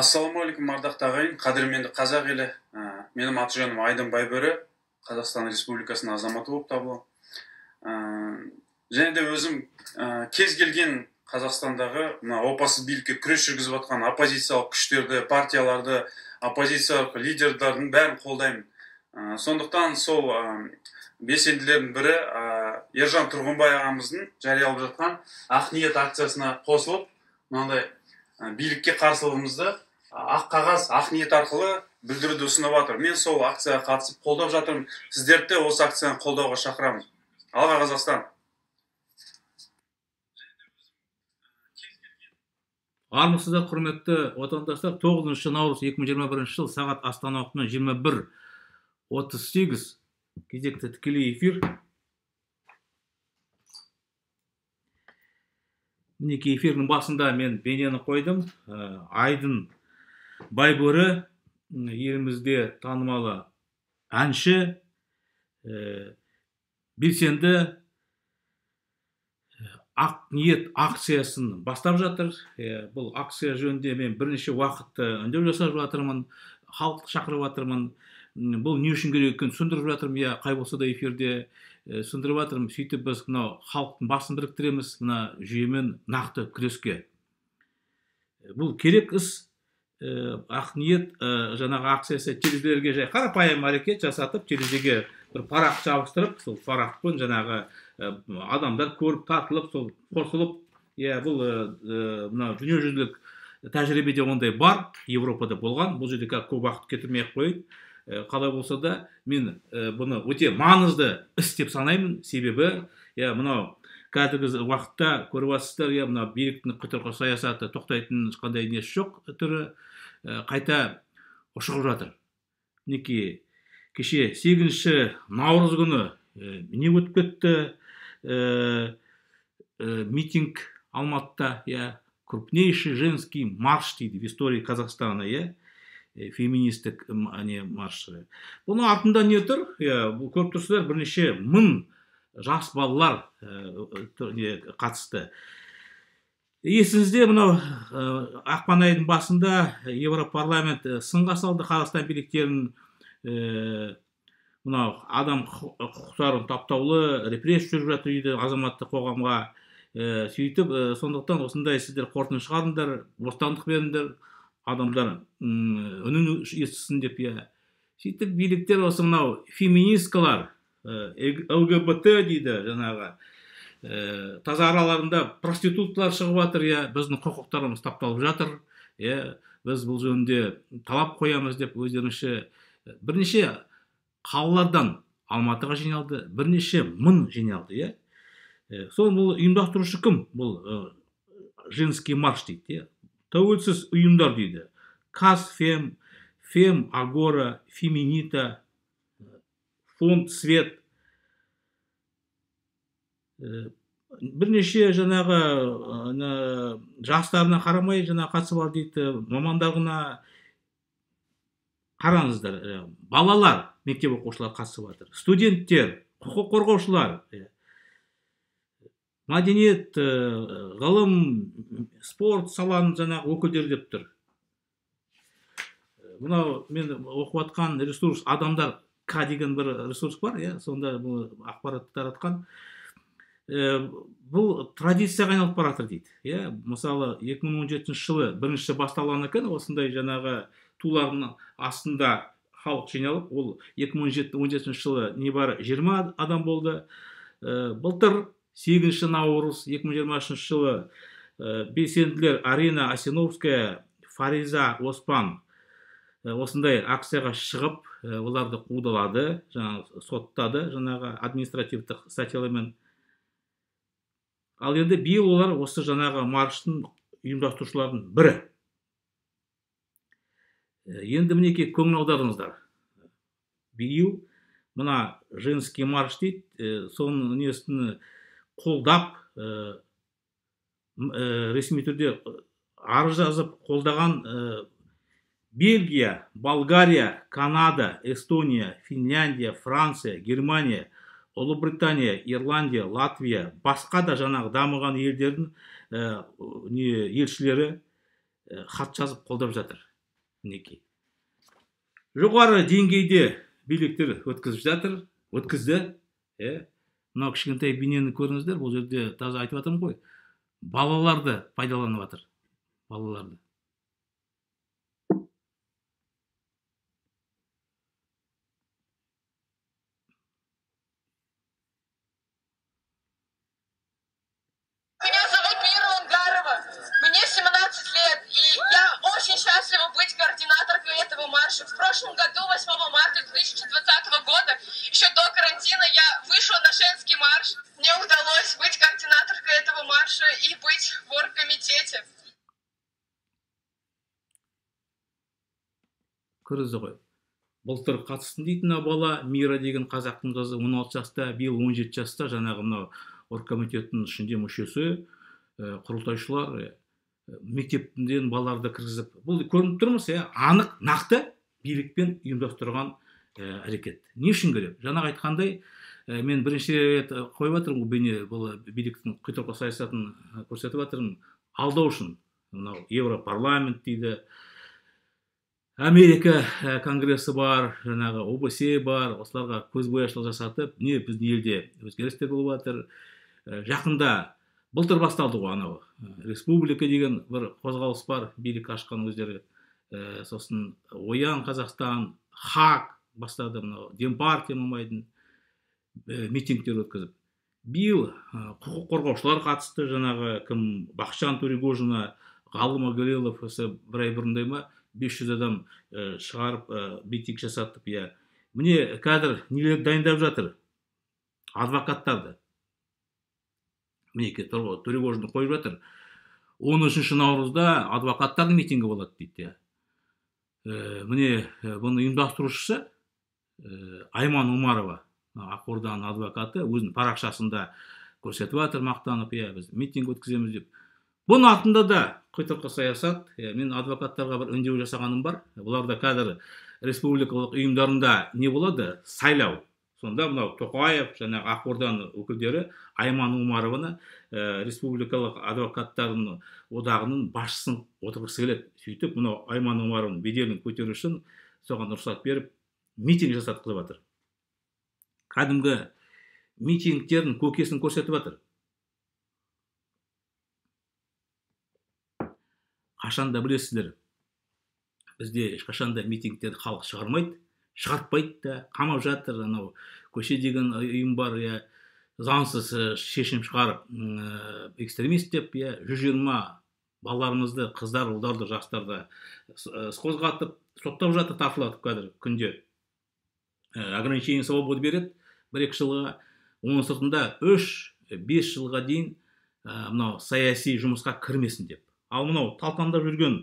ассалаумағалейкум ардақты ағайын қадірменді қазақ елі ә, менің аты жөнім айдын байбөрі қазақстан республикасының азаматы болып табыламын ә, және де өзім ә, кез келген қазақстандағы мына опасыз билікке күрес жүргізіп жатқан оппозициялық күштерді партияларды оппозициялық лидерлардың бәрін қолдаймын ә, сондықтан сол ә, белсенділердің бірі ә, ержан тұрғынбай ағамыздың жариялап жатқан ақ ниет акциясына қосылып мынандай билікке қарсылығымызды ақ қағаз ақ ниет арқылы білдіруді ұсынып жатыр мен сол акцияға қатысып қолдап жатырмын сіздерді осы акцияны қолдауға шақырамын алға қазақстан армысыздар құрметті отандастар тоғызыншы наурыз 2021 жыл сағат астана уақытымен жиырма бір отыз сегіз кезекті тікелей эфир мінекей эфирдің басында мен бейнені қойдым ә, айдын байбөрі елімізде танымалы әнші ә, белсенді ә, ақ ниет акциясын бастап жатыр ә, бұл акция жөнінде мен бірнеше уақыт ә, үндеу жасап жатырмын халықты шақырып жатырмын бұл не үшін керек екенін түсіндіріп жатырмын иә қай болса да эфирде Э, сындырып жатырмын сөйтіп біз мынау халықтың басын біріктіреміз мына жүйемен нақты күреске э, бұл керек іс ә, ақ ниет жаңағы акциясы терезелерге жай қарапайым әрекет жасатып терезеге бір парақ жабыстырып сол парақпен жаңағы адамдар көріп тартылып сол қосылып иә бұл мына дүниежүзілік тәжірибеде ондай бар европада болған бұл жерде қазір көп уақыт кетірмей ақ қояйын Э, қалай болса да мен э, бұны өте маңызды іс деп санаймын себебі иә мынау қазіргі уақытта көріп жатсыздар иә мына биліктің құтырқы саясаты тоқтайтын ешқандай несі жоқ түрі э, қайта ұшығып жатыр мінекей кеше сегізінші наурыз күні не өтіп кетті ә, ә, митинг алматыда иә крупнейший женский марш дейді в истории казахстана иә Э, феминистік не маршы бұның артында не тұр иә, көріп тұрсыздар бірнеше мың жас балалар э, қатысты есіңізде мынау э, ақпан айының басында европарламент сынға салды қазақстан биліктерін ә, мынау адам құқықтарын таптаулы репрессия жүріп жатыр дейді азаматтық қоғамға сөйтіп сондықтан осындай сіздер қорытынды шығарыңдар бостандық беріңдер адамдар үнін естісін деп иә сөйтіп биліктер осы мынау феминисткалар э, лгбт дейді жаңағы ә, таза араларында проституткалар шығып жатыр иә біздің құқықтарымыз тапталып жатыр иә біз бұл жөнінде талап қоямыз деп өздерінше э, бірнеше қалалардан алматыға жиналды бірнеше мың жиналды иә сол бұл ұйымдастырушы кім бұл женский марш дейді иә тәуелсіз ұйымдар дейді казфем фем фем, агора феминита фонд свет бірнеше жаңағы жастарына қарамай жаңа қатысы бар дейді мамандарына қараңыздар балалар мектеп оқушылары қатысып жатыр студенттер құқық қорғаушылар мәдениет э, ғылым спорт саланың жаңағы өкілдері деп тұр э, мынау мен оқып жатқан ресурс адамдар к деген бір ресурс бар иә сонда бұл ақпаратты таратқан э, бұл традицияға айналып бара жатыр дейді иә мысалы 2017 жылы бірінші басталған екен осындай жаңағы тулардың астында халық жиналып ол 2017 жылы небары 20 адам болды былтыр сегізінші наурыз 2023 жылы ә, белсенділер арина осиновская фариза оспан э, осындай акцияға шығып э, оларды қудалады жаңағы соттады жаңағы административтік статьялармен ал енді биыл олар осы жаңағы марштың ұйымдастырушыларының бірі енді мінекей көңіл аударыңыздар биыл мына женский марш дейді соның несін қолдап ә, ресми түрде арыз жазып қолдаған ә, бельгия болгария канада эстония финляндия франция германия ұлыбритания ирландия латвия басқа да жаңағы дамыған елдердің ә, елшілері хат жазып қолдап жатыр мінекей жоғары деңгейде биліктер өткізіп жатыр өткізді мынау кішкентай бейнені көріңіздер бұл жерде таза айтып жатырмын ғой балаларды пайдаланып жатыр балаларды кіргізді ғой былтыр қатыстым дейді мына бала мира деген қазақтың қызы 16 жаста биыл он жеті жаста жаңағы мынау оргкомитеттің ішінде мүшесі э, құрылтайшылар э, мектептен балаларды кіргізіп бұл көрініп тұрмыз иә анық нақты билікпен ұйымдастырған э, әрекет не үшін керек жаңағы айтқандай ә, мен бірінші рет қойып жатырмын бұл бейне бұл биліктің құйтырқы саясатын көрсетіп жатырмын алдау үшін мынау европарламент дейді америка э, конгрессы бар жаңағы обсе бар осыларға көзбояушылық жасатып не біздің елде өзгерістер болып жатыр э, жақында былтыр басталды ғой анау э, республика деген бір қозғалыс бар билік ашқан өздері сосын оян қазақстан хак бастады мынау демпартия мамайдың ә, митингтер өткізіп биыл ә, құқық қорғаушылар қатысты жаңағы кім бақытжан төрегожина ғалым агалилов осы бір ай бұрындай ма 500 адам ә, шығарып ә, митинг жасатып иә міне қазір нелер дайындап жатыр адвокаттарды мінекей төрегожинді қойып жатыр 13 үшінші наурызда адвокаттардың митингі болады дейді иә ә, міне бұны ұйымдастырушысы ә, айман омарова ақорданың адвокаты өзінің парақшасында көрсетіп жатыр мақтанып иә біз митинг өткіземіз деп бұның артында да құйтырқы саясат мен адвокаттарға бір үндеу жасағаным бар бұларда қазір республикалық ұйымдарында не болады сайлау сонда мынау тоқаев және ақорданың өкілдері айман омарованы ә, республикалық адвокаттардың одағының басшысын отырғысы келеді сөйтіп мынау айман омарованың беделін көтеру үшін соған рұқсат беріп митинг жасатқызып жатыр кәдімгі митингтердің көкесін көрсетіп жатыр қашан да білесіздер бізде ешқашан да митингтерді халық шығармайды шығартпайды да қамап жатыр анау көше деген ұйым бар иә заңсыз э, шешім шығарып э, экстремист деп иә жүз жиырма балаларымызды қыздар ұлдарды жастарды іс э, қозғатып соттап жатыр тартылатып қазір күнде ограничение свободы береді бір екі жылға оның сыртында үш бес жылға дейін мынау саяси жұмысқа кірмесін деп ал мынау талқандап жүрген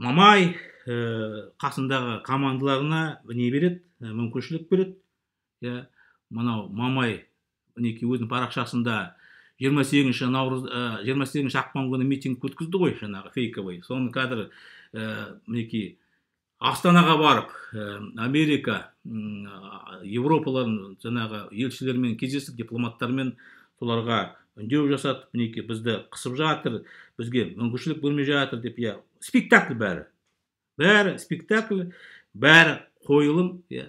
мамай ә, қасындағы командаларына не береді ә, мүмкіншілік береді иә мынау мамай мінекей өзінің парақшасында 28 сегізінші наурыз э, жиырма ә, сегізінші ақпан күні митинг өткізді ғой жаңағы фейковый соның қазір ә, мінекей астанаға барып ә, америка ә, европалардың жаңағы елшілерімен кездесіп дипломаттармен соларға үндеу жасатып мінекей бізді қысып жатыр бізге мүмкіншілік бермей жатыр деп иә спектакль бәрі бәрі спектакль бәрі қойылым иә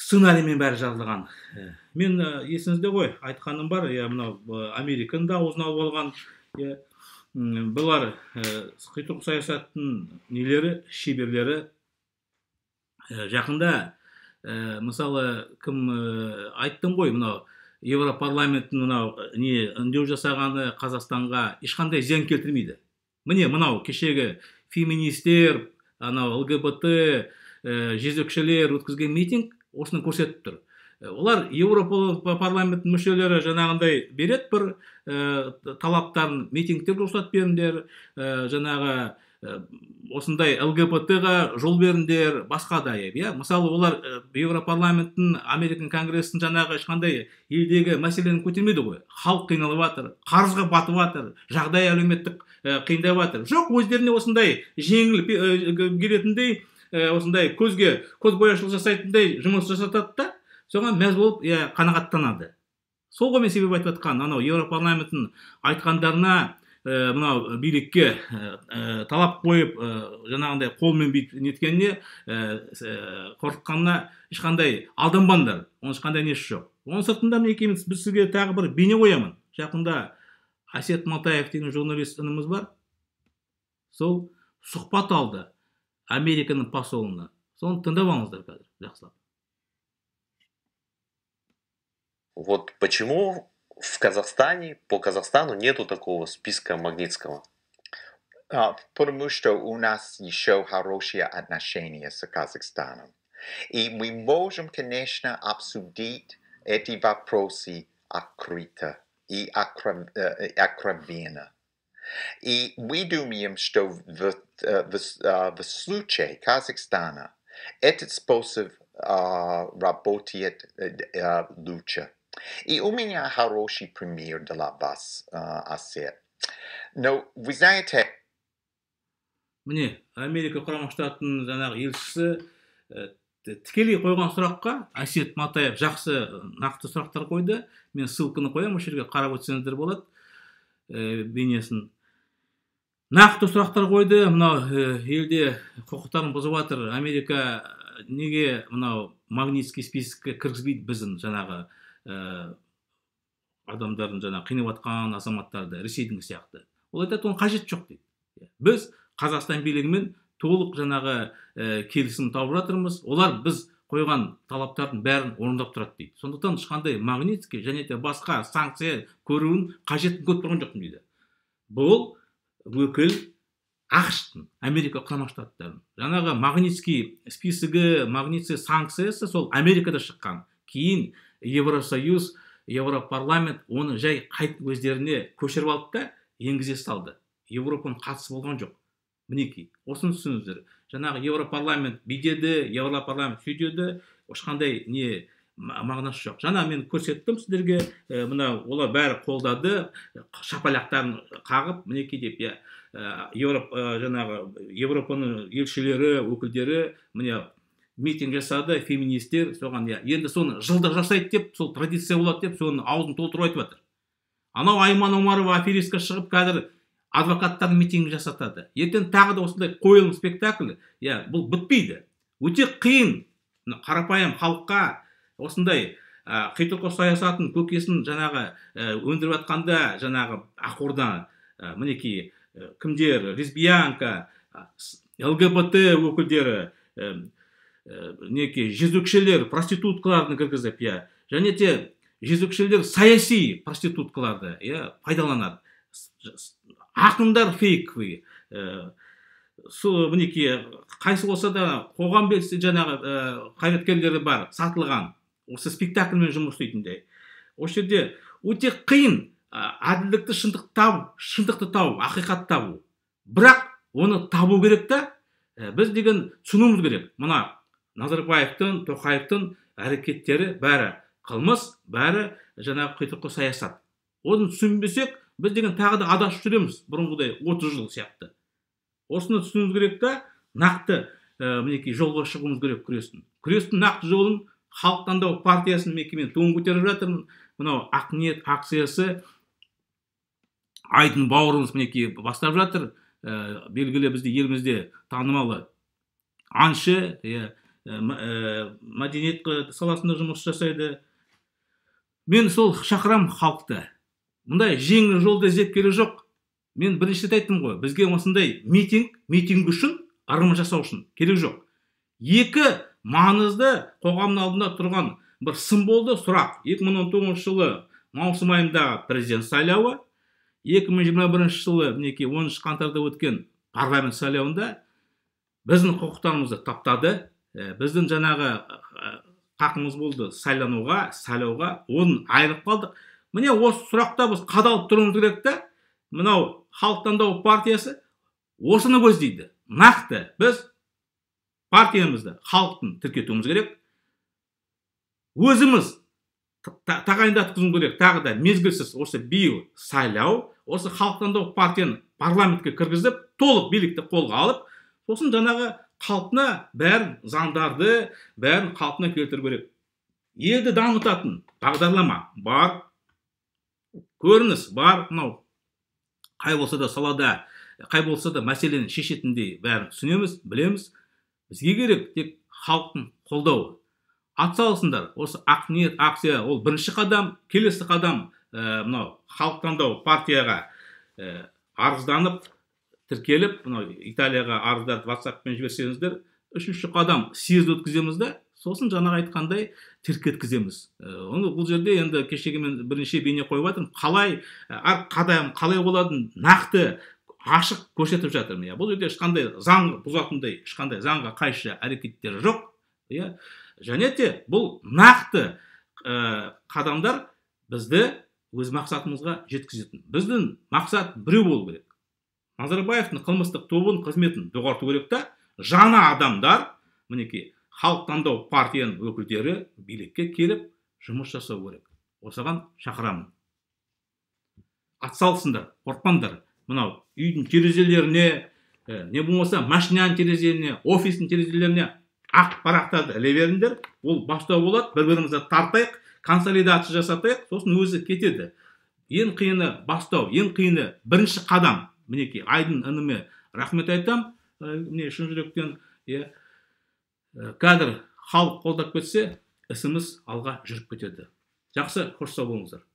сценариймен бәрі жазылған мен есіңізде ғой айтқаным бар иә мынау американың да аузына алып алған иә бұлар қитұрқы саясаттың нелері шеберлері жақында ә, мысалы кім ә, айттым ғой мынау европарламенттің мынау не үндеу жасағаны қазақстанға ешқандай зиян келтірмейді міне мынау кешегі феминистер анау лгбт ә, жезөкшелер өткізген митинг осыны көрсетіп тұр олар еуропа парламентінің мүшелері жаңағындай береді бір ә, талаптарын митингтерге рұқсат беріңдер ә, жаңағы осындай лгбт ға жол беріңдер басқа да иә мысалы олар э, еуропарламенттің американ конгрестің жаңағы ешқандай елдегі мәселені көтермейді ғой халық қиналып жатыр қарызға батып жатыр жағдай әлеуметтік э, қиындап жатыр жоқ өздеріне осындай жеңіл э, келетіндей осындай көзге көзбояушылық жасайтындай жұмыс жасатады да соған мәз болып иә қанағаттанады сол ғой мен себеп айтып жатқан анау еуропарламенттің айтқандарына Э, мынау билікке э, э, талап қойып жаңағындай қолмен бүйтіп неткеніне қорқытқанына ешқандай алданбаңдар оның ешқандай несі жоқ оның сыртында мінекей біз сізге тағы бір бейне қоямын жақында әсет матаев деген журналист ініміз бар сол сұхбат алды американың посолына соны тыңдап алыңыздар қазір жақсылап вот почему в Казахстане, по Казахстану нету такого списка Магнитского. А, потому что у нас еще хорошие отношения с Казахстаном. И мы можем, конечно, обсудить эти вопросы открыто и э, э, откровенно. И мы думаем, что в, э, в, в, в случае Казахстана этот способ а, работает а, лучше. И у меня хороший пример для вас, Но вы знаете... Міне, Америка құрама штатын жаңағы елшісі э, тікелей қойған сұраққа Асет матаев жақсы э, нақты сұрақтар қойды мен ссылканы қоямын осы жерге қарап өтсеңіздер болады э, бейнесін нақты сұрақтар қойды мынау елде құқықтарын бұзып жатыр америка неге мынау магнитский списокке кіргізбейді біздің жаңағы Э, адамдардың жаңа қинап жатқан азаматтарды ресейдің сияқты ол айтады оның қажеті жоқ дейді иә. біз қазақстан билігімен толық жаңағы ә, келісім тауып жатырмыз олар біз қойған талаптардың бәрін орындап тұрады дейді сондықтан ешқандай магнитский және де басқа санкция көруін қажет көріп тұрған жоқпын дейді бұл өкіл ақштың америка құрама штаттарының жаңағы магнитский списогі магнитский санкциясы сол америкада шыққан кейін евросоюз европарламент оны жай қайт өздеріне көшіріп алды да енгізе салды еуропаның қатысы болған жоқ мінекей осыны түсініңіздер жаңағы европарламент бүйдеді европарламент сөйдеді ешқандай не мағынасы жоқ жаңа мен көрсеттім сіздерге ә, олар бәрі қолдады шапалақтарын қағып мінекей деп иә ә, ә, жаңағы европаның елшілері өкілдері міне митинг жасады феминистер соған иә енді соны жылда жасайды деп сол традиция болады деп соны аузын толтырып айтып жатыр анау айман омарова аферистка шығып қазір адвокаттар митинг жасатады ертең тағы да осындай қойылым спектакль иә бұл бітпейді өте қиын қарапайым халыққа осындай ә, қитұрқы саясатын көкесін жаңағы өндіріп жатқанда жаңағы ақорда ә, мінекей кімдер лесбиянка лгбт өкілдері ә, э, неке жезөкшелер проституткаларды кіргізіп иә және те, жезөкшелер саяси проституткаларды иә пайдаланады ақындар фейковый ә, э, сол мінекей қайсы болса да қоғам жаңағы ә, қайраткерлері бар сатылған осы спектакльмен жұмыс істейтіндей осы жерде өте қиын әділдікті шындық табу шындықты табу ақиқат табу бірақ оны табу керек та біз деген түсінуіміз керек мына назарбаевтың тоқаевтың әрекеттері бәрі қылмыс бәрі жаңағы құйтырқы саясат оны түсінбесек біз деген тағы да адасып жүреміз бұрынғыдай отыз жыл сияқты осыны түсінуіміз керек та нақты ә, мінекей жолға шығуымыз керек күрестің күрестің нақты жолын халық таңдау партиясының мінекей мен туын көтеріп жатырмын мынау ақ ниет акциясы айдын бауырымыз мінекей бастап жатыр ә, белгілі бізде елімізде танымалы аңшы иә Э, э, мәдениет саласында жұмыс жасайды мен сол шақырам халықты мұндай жеңіл жолды іздеп келу жоқ мен бірінші рет айттым ғой бізге осындай митинг митинг үшін ырым жасау үшін керек жоқ екі маңызды қоғамның алдында тұрған бір символды сұрақ 2019 жылы маусым айындағы президент сайлауы 2021 жылы мінекей оныншы қаңтарда өткен парламент сайлауында біздің құқықтарымызды таптады Э, біздің жаңағы э, хақымыз болды сайлануға сайлауға оны айырып қалдық міне осы сұрақта біз қадалып тұруымыз керек та мынау халық таңдау партиясы осыны көздейді нақты біз партиямызды халықтың тіркетуіміз керек өзіміз тағайындатқызуымыз керек тағы да мезгілсіз осы биыл сайлау осы халық таңдау партияны парламентке кіргізіп толық билікті қолға алып сосын жаңағы қалпына бәрін заңдарды бәрін қалпына келтіру керек елді дамытатын бағдарлама бар көрініс бар мынау қай болса да салада қай болса да мәселені шешетіндей бәрін түсінеміз білеміз бізге керек тек халықтың қолдауы атсалысыңдар осы ақ ниет акция ол бірінші қадам келесі қадам мынау халық таңдау партияға ә, арызданып тіркеліп мынау италияға арыздарды ватсаппен жіберсеңіздер үшінші қадам съезд өткіземіз да сосын жаңағы айтқандай тіркеткіземіз э, оны бұл жерде енді кешегі мен бірнеше бейне қойып жатырмын қалай әр э, қадам қалай болатынын нақты ашық көрсетіп жатырмын иә бұл жерде ешқандай заң бұзатындай ешқандай заңға қайшы әрекеттер жоқ иә және де бұл нақты э, қадамдар бізді өз мақсатымызға жеткізетін біздің мақсат біреу болу керек назарбаевтың қылмыстық тобын қызметін доғарту керек та жаңа адамдар мінекей халық таңдау партияның өкілдері билікке келіп жұмыс жасау керек осыған шақырамын атсалысыңдар қорықпаңдар мынау үйдің терезелеріне э, не болмаса машинаның терезелеріне офистің терезелеріне ақ парақтарды іле беріңдер ол бастау болады бір бірімізді тартайық консолидация жасатайық сосын өзі кетеді ең қиыны бастау ең қиыны бірінші қадам мінекей айдын ініме рахмет айтам міне шын жүректен иә кадр халық қолдап кетсе ісіміз алға жүріп кетеді жақсы қош сау болыңыздар